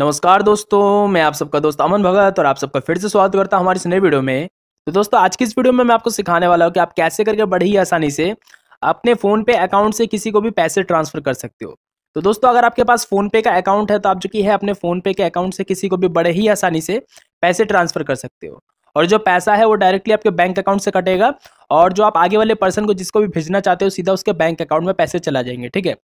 नमस्कार दोस्तों मैं आप सबका दोस्त अमन भगत और आप सबका फिर से स्वागत करता हूं हमारे इस नए वीडियो में तो दोस्तों आज की इस वीडियो में मैं आपको सिखाने वाला हूं कि आप कैसे करके बड़ी ही आसानी से अपने फ़ोन पे अकाउंट से किसी को भी पैसे ट्रांसफ़र कर सकते हो तो दोस्तों अगर आपके पास फ़ोनपे का अकाउंट है तो आप जो कि है अपने फ़ोनपे के अकाउंट से किसी को भी बड़े ही आसानी से पैसे ट्रांसफ़र कर सकते हो और जो पैसा है वो डायरेक्टली आपके बैंक अकाउंट से कटेगा और जो आप आगे वाले पर्सन को जिसको भी भेजना चाहते हो सीधा उसके बैंक अकाउंट में पैसे चला जाएंगे ठीक है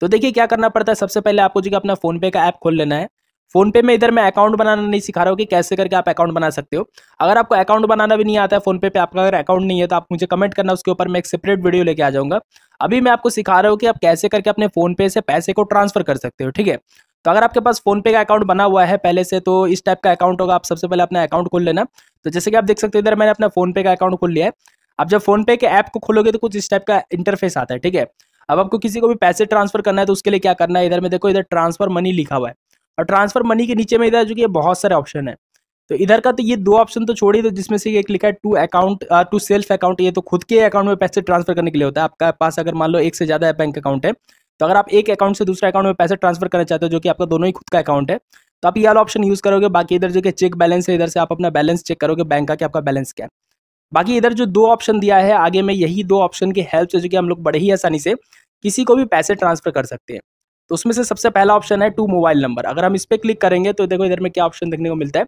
तो देखिए क्या करना पड़ता है सबसे पहले आपको जो कि अपना फ़ोनपे का ऐप खोल लेना है फोनपे में इधर मैं अकाउंट बनाना नहीं सिखा रहा हूँ कि कैसे करके आप अकाउंट बना सकते हो अगर आपको अकाउंट बनाना भी नहीं आता है फोनपे पे आपका अगर अकाउंट नहीं है तो आप मुझे कमेंट करना उसके ऊपर मैं एक सेपरेट वीडियो लेके आ जाऊंगा अभी मैं आपको सिखा रहा हूँ कि आप कैसे करके अपने फोनपे से पैसे को ट्रांसफर कर सकते हो ठीक है तो अगर आपके पास फोनपे का अकाउंट बना हुआ है पहले से तो इस टाइप का अकाउंट होगा आप सबसे पहले अपना अकाउंट खोल लेना तो जैसे कि आप देख सकते हो इधर मैंने अपना फोनपे का अकाउंट खोल लिया है आप जब फोनपे के ऐप को खोलोगे तो कुछ इस टाइप का इंटरफेस आता है ठीक है अब आपको किसी को भी पैसे ट्रांसफर करना है तो उसके लिए क्या करना है इधर में देखो इधर ट्रांसफर मनी लिखा हुआ है और ट्रांसफर मनी के नीचे में इधर जो कि बहुत सारे ऑप्शन है तो इधर का तो ये दो ऑप्शन तो छोड़ ही दो जिसमें से एक लिखा है to account to self account ये तो खुद के अकाउंट में पैसे ट्रांसफर करने के लिए होता है आपका पास अगर मान लो एक से ज्यादा बैंक अकाउंट है तो अगर आप एक अकाउंट से दूसरे अकाउंट में पैसे ट्रांसफर करना चाहते हो जो कि आपका दोनों ही खुद का अकाउंट है तो आप ये वाला ऑप्शन यूज करोगे बाकी इधर जो कि चेक बैलेंस है इधर से आप अपना बैलेंस चेक करोगे बैंक का कि आपका बैलेंस क्या है बाकी इधर जो दो ऑप्शन दिया है आगे में यही दो ऑप्शन की हेल्प से जो कि हम लोग बड़े ही आसानी से किसी को भी पैसे ट्रांसफर कर सकते हैं तो उसमें से सबसे पहला ऑप्शन है टू मोबाइल नंबर अगर हम इस पर क्लिक करेंगे तो देखो इधर में क्या ऑप्शन देखने को मिलता है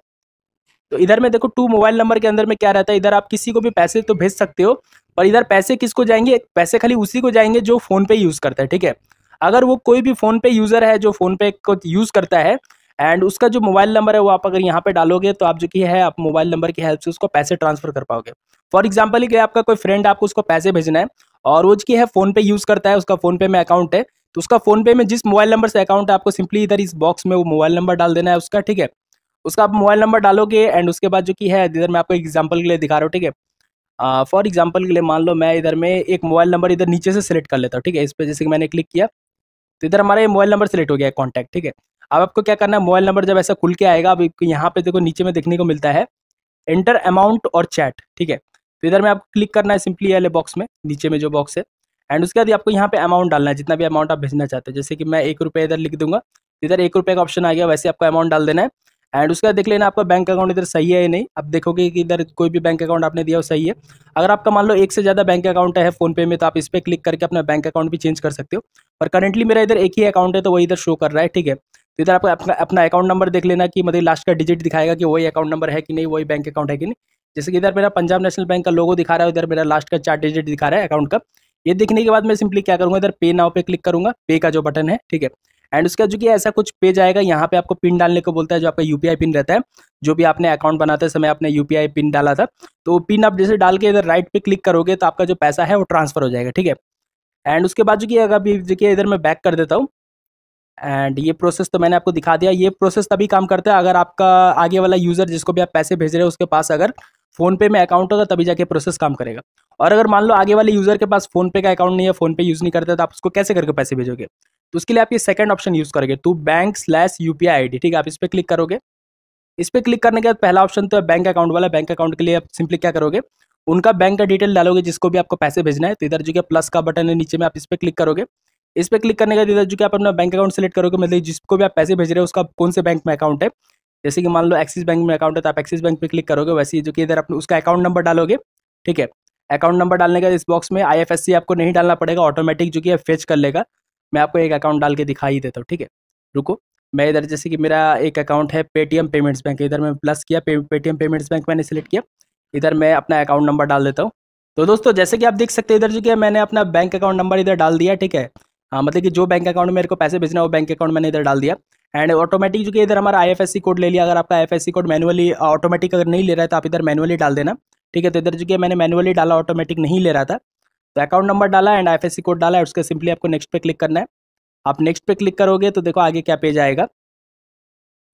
तो इधर में देखो टू मोबाइल नंबर के अंदर में क्या रहता है इधर आप किसी को भी पैसे तो भेज सकते हो पर इधर पैसे किसको जाएंगे पैसे खाली उसी को जाएंगे जो फोन पे यूज करता है ठीक है अगर वो कोई भी फोन पे यूजर है जो फोन पे को यूज करता है एंड उसका जो मोबाइल नंबर है वो आप अगर यहाँ पे डालोगे तो आप जो कि है आप मोबाइल नंबर की हेल्प से उसको पैसे ट्रांसफर कर पाओगे फॉर एग्जाम्पल कि आपका कोई फ्रेंड आपको उसको पैसे भेजना है और वो जो कि है फोन पे यूज करता है उसका फोन पे में अकाउंट है तो उसका फोन पे में जिस मोबाइल नंबर से अकाउंट है आपको सिंपली इधर इस बॉक्स में वो मोबाइल नंबर डाल देना है उसका ठीक है उसका आप मोबाइल नंबर डालोगे एंड उसके बाद जो कि है इधर मैं आपको एग्जाम्पल के लिए दिखा रहा हूँ ठीक है फॉर एग्जाम्पल के लिए मान लो मैं इधर में एक मोबाइल नंबर इधर नीचे से सिलेक्ट कर लेता हूँ ठीक है इस पर जैसे कि मैंने क्लिक किया तो इधर हमारा ये मोबाइल नंबर सेलेक्ट हो गया है कॉन्टैक्ट ठीक है अब आपको क्या करना है मोबाइल नंबर जब ऐसा खुल के आएगा अब यहाँ पे देखो नीचे में देखने को मिलता है एंटर अमाउंट और चैट ठीक है तो इधर में आपको क्लिक करना है सिंपली वाले बॉक्स में नीचे में जो बॉक्स है एंड उसके बाद आपको यहाँ पे अमाउंट डालना है जितना भी अमाउंट आप भेजना चाहते हैं जैसे कि मैं एक रुपये इधर लिख दूंगा इधर एक रुपये का ऑप्शन आ गया वैसे आपको अमाउंट डाल देना है एंड उसके बाद देख लेना आपका बैंक अकाउंट इधर सही है या नहीं आप देखोगे कि इधर कोई भी बैंक अकाउंट आपने दिया वो सही है अगर आपका मान लो एक से ज़्यादा बैंक अकाउंट है फोनपे में तो आप इस पर क्लिक करके अपना बैंक अकाउंट भी चेंज कर सकते हो पर करंटली मेरा इधर एक ही अकाउंट है तो वही इधर शो कर रहा है ठीक है तो इधर आपको अपना अपना अकाउंट नंबर देख लेना कि मतलब लास्ट का डिजिट दिखाएगा कि वही अकाउंट नंबर है कि नहीं वही बैंक अकाउंट है कि नहीं जैसे कि इधर मेरा पंजाब नेशनल बैंक का लोगो दिखा रहा है इधर मेरा लास्ट का चार डिजिट दिखा रहा है अकाउंट का ये देखने के बाद मैं सिंपली क्या करूँगा इधर पे नाव पे क्लिक करूंगा पे का जो बटन है ठीक है एंड उसके बाद जो कि ऐसा कुछ पेज आएगा यहाँ पे आपको पिन डालने को बोलता है जो आपका यूपीआई पिन रहता है जो भी आपने अकाउंट बनाते समय आपने यूपीआई पिन डाला था तो पिन आप जैसे डाल के इधर राइट पे क्लिक करोगे तो आपका जो पैसा है वो ट्रांसफर हो जाएगा ठीक है एंड उसके बाद जो कि अगर जो कि इधर मैं बैक कर देता हूँ एंड ये प्रोसेस तो मैंने आपको दिखा दिया ये प्रोसेस तभी काम करता है अगर आपका आगे वाला यूज़र जिसको भी आप पैसे भेज रहे हो उसके पास अगर फोन पे में अकाउंट होगा तभी जाके प्रोसेस काम करेगा और अगर मान लो आगे वाले यूजर के पास फोन पे का अकाउंट नहीं है फोन पे यूज नहीं करते तो आप उसको कैसे करके पैसे भेजोगे तो उसके लिए आप ये सेकंड ऑप्शन यूज करोगे तो बैंक स्लैश यू पी ठीक है आप इस पर क्लिक करोगे इस पर क्लिक करने के बाद पहला ऑप्शन तो है बैंक अकाउंट वाला बैंक अकाउंट के लिए आप सिंपली क्या करोगे उनका बैंक का डिटेल डालोगे जिसको भी आपको पैसे भेजना है तो इधर जो कि प्लस का बटन है नीचे में आप इस पर क्लिक करोगे इस पर क्लिक करने के बाद इधर जो कि आप अपना बैंक अकाउंट सेलेक्ट करोगे मतलब जिसको भी आप पैसे भेज रहे हो उसका कौन से बैंक में अकाउंट है जैसे कि मान लो एक्सिस बैंक में अकाउंट है तो आप एक्सिस बैंक पर क्लिक करोगे वैसे ही जो कि इधर अपने उसका अकाउंट नंबर डालोगे ठीक है अकाउंट नंबर डालने का इस बॉक्स में आईएफएससी आपको नहीं डालना पड़ेगा ऑटोमेटिक जो कि फेच कर लेगा मैं आपको एक अकाउंट डाल के दिखा ही देता हूँ ठीक है रुको मैं इधर जैसे कि मेरा एक अकाउंट है पेटीएम पेमेंट्स बैंक इधर मैं प्लस किया पेटीएम पेमेंट्स बैंक मैंने सेलेक्ट किया इधर मैं अपना अकाउंट नंबर डाल देता हूँ तो दोस्तों जैसे कि आप देख सकते हैं इधर जो कि मैंने अपना बैंक अकाउंट नंबर इधर डाल दिया ठीक है हाँ मतलब कि जो बैंक अकाउंट में मेरे को पैसे भेजना है वो बैंक अकाउंट मैंने इधर डाल दिया एंड ऑटोमेटिक जो कि इधर हमारा आई कोड ले लिया अगर आपका आई कोड मैनुअली ऑटोमेटिक अगर नहीं ले रहा है तो आप इधर मैनुअली डाल देना ठीक है तो इधर जो कि मैंने मैनुअली डाला ऑटोमेटिक नहीं ले रहा था तो अकाउंट नंबर डाला एंड आई कोड डाला है उसके सिंपली आपको नेक्स्ट पे क्लिक करना है आप नेक्स्ट पे क्लिक करोगे तो देखो आगे क्या पेज आएगा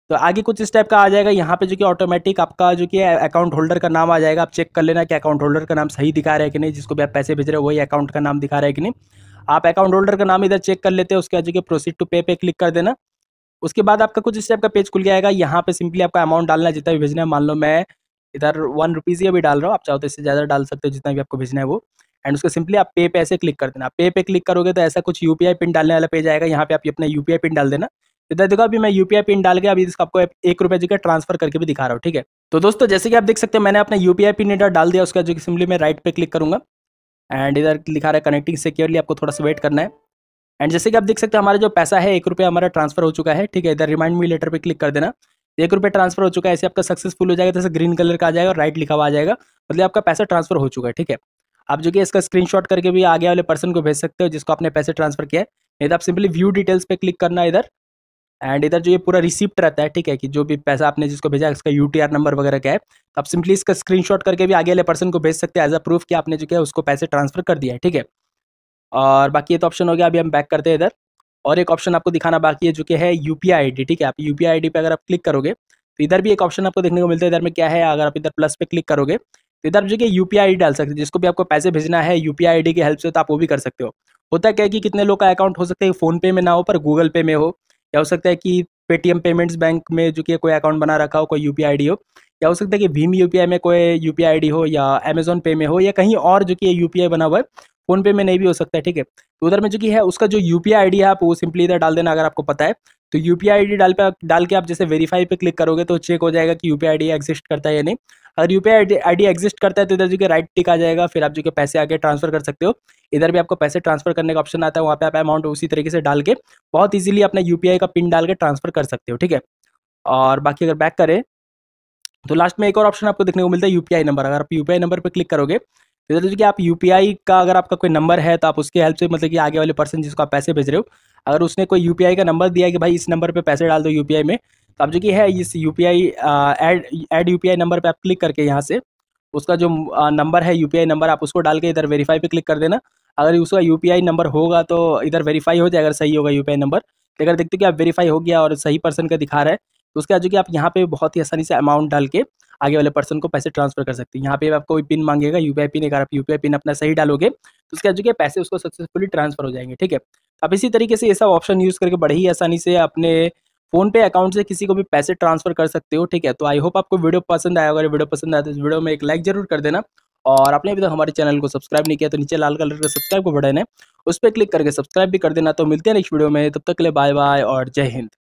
तो आगे कुछ इस टाइप का आ जाएगा यहाँ पे जो कि ऑटोमेटिक आपका जो कि अकाउंट होल्डर का नाम आ जाएगा आप चेक कर लेना कि अकाउंट होल्डर का नाम सही दिखा रहा है कि नहीं जिसको भी आप पैसे भेज रहे हो वही अकाउंट का नाम दिखा रहा है कि नहीं आप अकाउंट होल्डर का नाम इधर चेक कर लेते हैं उसके बाद जो कि प्रोसीड टू पे पे क्लिक कर देना उसके बाद आपका कुछ इस टाइप का पेज खुल गया यहाँ पे सिंपली आपका अमाउंट डालना है जितना भी भेजना है मान लो मैं इधर वन रुपीज़ ये भी डाल रहा हूँ आप चाहो तो इससे ज़्यादा डाल सकते हो जितना भी आपको भेजना है वो एंड उसको सिंपली आप पे पे ऐसे क्लिक कर देना पे पे क्लिक करोगे तो ऐसा कुछ यू पिन डालने वाला पेज आएगा यहाँ पे आप अपना यू पिन डाल देना इधर देखो अभी मैं यूपीआई पिन डाल के अभी इसका आपको एक रुपये है ट्रांसफर करके भी दिखा रहा हूँ ठीक है तो दोस्तों जैसे कि आप देख सकते हैं मैंने अपना यूपीआई पिन इधर डाल दिया उसका जो कि सिंपली मैं राइट पे क्लिक करूंगा एंड इधर लिखा रहा है कनेक्टिंग सिक्योरली आपको थोड़ा सा वेट करना है एंड जैसे कि आप देख सकते हैं हमारा जो पैसा है एक रुपया हमारा ट्रांसफर हो चुका है ठीक है इधर रिमाइंड मी लेटर पर क्लिक कर देना एक रुपये ट्रांसफर हो चुका है ऐसे आपका सक्सेसफुल हो जाएगा जैसे ग्रीन कलर का आ जाएगा और राइट लिखा हुआ आ जाएगा मतलब आपका पैसा ट्रांसफर हो चुका है ठीक है आप जो कि इसका स्क्रीन करके भी आगे वाले पर्सन को भेज सकते हो जिसको आपने पैसे ट्रांसफर किया है नहीं तो आप सिंपली व्यू डिटेल्स पर क्लिक करना इधर एंड इधर जो ये पूरा रिसिप्ट रहता है ठीक है कि जो भी पैसा आपने जिसको भेजा है उसका यू नंबर वगैरह क्या है तो आप सिंपली इसका स्क्रीनशॉट करके भी आगे वाले पर्सन को भेज सकते हैं एज अ प्रूफ कि आपने जो किया उसको पैसे ट्रांसफर कर दिया है ठीक है और बाकी ये तो ऑप्शन हो गया अभी हम बैक करते हैं इधर और एक ऑप्शन आपको दिखाना बाकी है जो कि है यू पी ठीक है आप यू पी पे अगर आप क्लिक करोगे तो इधर भी एक ऑप्शन आपको देखने को मिलता है इधर में क्या है अगर आप इधर प्लस पे क्लिक करोगे तो इधर जो कि यू पी डाल सकते हो जिसको भी आपको पैसे भेजना है यू पी की हेल्प से तो आप वो भी कर सकते हो होता क्या है कि कितने लोग का अकाउंट हो सकता है फ़ोन पे में ना हो पर गूगल पे में हो या हो सकता है कि पेटीएम पेमेंट्स बैंक में जो कि कोई अकाउंट बना रखा हो कोई यू पी हो या हो सकता है कि भीम यू में कोई यू पी हो या अमेजोन पे में हो या कहीं और जो कि यू पी बना हुआ है फोन पे में नहीं भी हो सकता है ठीक है तो उधर में जो कि है उसका जो यू पी है आप वो सिंपली इधर डाल देना अगर आपको पता है तो यू पी आई डाल पे डाल के आप जैसे वेरीफाई पे क्लिक करोगे तो चेक हो जाएगा कि यू पी आई एग्जिस्ट करता है या नहीं अगर यू पी आई एग्जिस्ट करता है तो इधर जो कि राइट टिक आ जाएगा फिर आप जो कि पैसे आगे ट्रांसफर कर सकते हो इधर भी आपको पैसे ट्रांसफर करने का ऑप्शन आता है वहाँ पे आप अमाउंट उसी तरीके से डाल के बहुत ईजिली अपना यू का पिन डाल के ट्रांसफर कर सकते हो ठीक है और बाकी अगर बैक करें तो लास्ट में एक और ऑप्शन आपको देखने को मिलता है यू नंबर अगर आप यू नंबर पर क्लिक करोगे जैसे कि आप यू का अगर आपका कोई नंबर है तो आप उसके हेल्प से मतलब कि आगे वाले पर्सन जिसको आप पैसे भेज रहे हो अगर उसने कोई यू का नंबर दिया है कि भाई इस नंबर पर पैसे डाल दो यू में तो आप जो कि है इस यू पी आई एड एड यू नंबर पर आप क्लिक करके यहाँ से उसका जो नंबर है यू नंबर आप उसको डाल के इधर वेरीफाई पर क्लिक कर देना अगर उसका यू नंबर होगा तो इधर वेरीफाई हो जाए अगर सही होगा यू नंबर अगर देखते हो कि आप वेरीफाई हो गया और सही पर्सन का दिखा रहा है तो उसके बाद जो कि आप यहाँ पे बहुत ही आसानी से अमाउंट डाल के आगे वाले पर्सन को पैसे ट्रांसफर कर सकते हैं यहाँ पे आपको पिन मांगेगा यूपीआई पिन अगर आप यूपीआई पिन अपना सही डालोगे तो उसके बाद जो कि पैसे उसको सक्सेसफुली ट्रांसफर हो जाएंगे ठीक है तो आप इसी तरीके से ये सब ऑप्शन यूज़ करके बड़े ही आसानी से अपने फोन पे अकाउंट से किसी को भी पैसे ट्रांसफर कर सकते हो ठीक है तो आई होप आपको वीडियो पसंद आया अगर वीडियो पसंद आया तो इस वीडियो में एक लाइक जरूर कर देना और आपने अभी तक हमारे चैनल को सब्सक्राइब नहीं किया तो नीचे लाल कलर का सब्सक्राइब को बटन है उस पर क्लिक करके सब्सक्राइब भी कर देना तो मिलते हैं नेक्स्ट वीडियो में तब तक के लिए बाय बाय और जय हिंद